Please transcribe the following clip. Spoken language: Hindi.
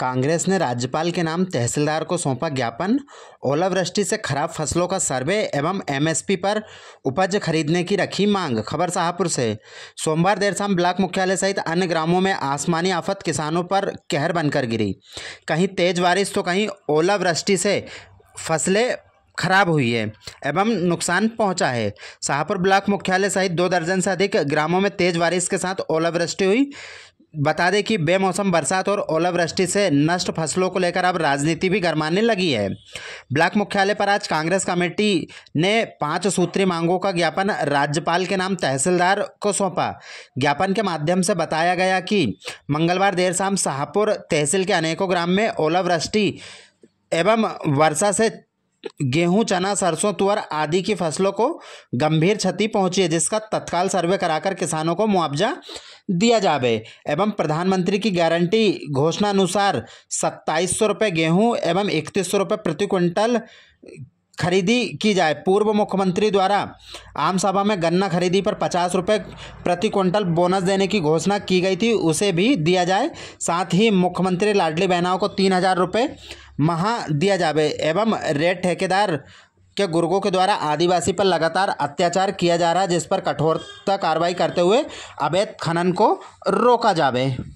कांग्रेस ने राज्यपाल के नाम तहसीलदार को सौंपा ज्ञापन ओलावृष्टि से खराब फसलों का सर्वे एवं एमएसपी पर उपज खरीदने की रखी मांग खबर शाहपुर से सोमवार देर शाम ब्लॉक मुख्यालय सहित अन्य ग्रामों में आसमानी आफत किसानों पर कहर बनकर गिरी कहीं तेज बारिश तो कहीं ओलावृष्टि से फसलें खराब हुई है एवं नुकसान पहुंचा है शाहपुर ब्लॉक मुख्यालय सहित दो दर्जन से अधिक ग्रामों में तेज बारिश के साथ ओलावृष्टि हुई बता दें कि बेमौसम बरसात और ओलावृष्टि से नष्ट फसलों को लेकर अब राजनीति भी गरमाने लगी है ब्लॉक मुख्यालय पर आज कांग्रेस कमेटी ने पांच सूत्री मांगों का ज्ञापन राज्यपाल के नाम तहसीलदार को सौंपा ज्ञापन के माध्यम से बताया गया कि मंगलवार देर शाम शाहपुर तहसील के अनेकों ग्राम में ओलावृष्टि एवं वर्षा से गेहूं चना सरसों तुअर आदि की फसलों को गंभीर क्षति पहुंची है जिसका तत्काल सर्वे कराकर किसानों को मुआवजा दिया जावे एवं प्रधानमंत्री की गारंटी घोषणा अनुसार सत्ताईस सौ रुपये गेहूँ एवं इकतीस सौ रुपये प्रति क्विंटल खरीदी की जाए पूर्व मुख्यमंत्री द्वारा आम सभा में गन्ना खरीदी पर पचास रुपये प्रति क्विंटल बोनस देने की घोषणा की गई थी उसे भी दिया जाए साथ ही मुख्यमंत्री लाडली बहनाओं को तीन हज़ार रुपये महा दिया जावे एवं रेट ठेकेदार के गुर्गों के द्वारा आदिवासी पर लगातार अत्याचार किया जा रहा है जिस पर कठोरता कार्रवाई करते हुए अवैध खनन को रोका जावे